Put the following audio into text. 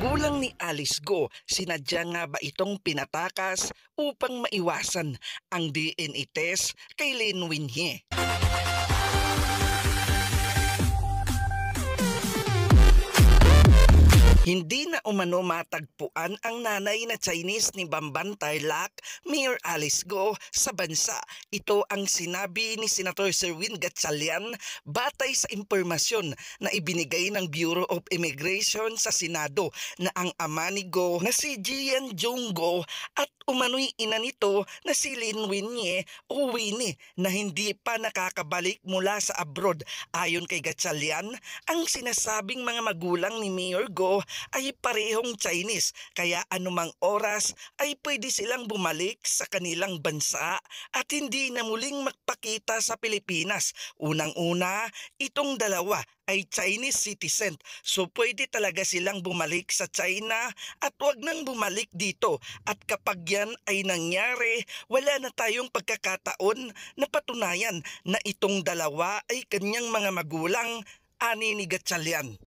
Gulang ni Alice Go, sinadya nga ba itong pinatakas upang maiwasan ang DNA test kay Lin Winhe? Hindi na umano matagpuan ang nanay na Chinese ni Bamban Tarlac, Mayor Alice Go, sa bansa. Ito ang sinabi ni Senator Serwin Gatsalian batay sa impormasyon na ibinigay ng Bureau of Immigration sa Senado na ang ama ni Go na si Jian Jung Go at umano'y ina nito na si Lynn Winnie eh. o Winnie na hindi pa nakakabalik mula sa abroad. Ayon kay Gatchalian, ang sinasabing mga magulang ni Mayor Go ay parehong Chinese kaya anumang oras ay pwede silang bumalik sa kanilang bansa at hindi na muling magpakita sa Pilipinas. Unang-una, itong dalawa ay Chinese citizen so pwede talaga silang bumalik sa China at wag nang bumalik dito at kapag yan yan ay nangyari, wala na tayong pagkakataon na patunayan na itong dalawa ay kanyang mga magulang, ani ni Gatchalian.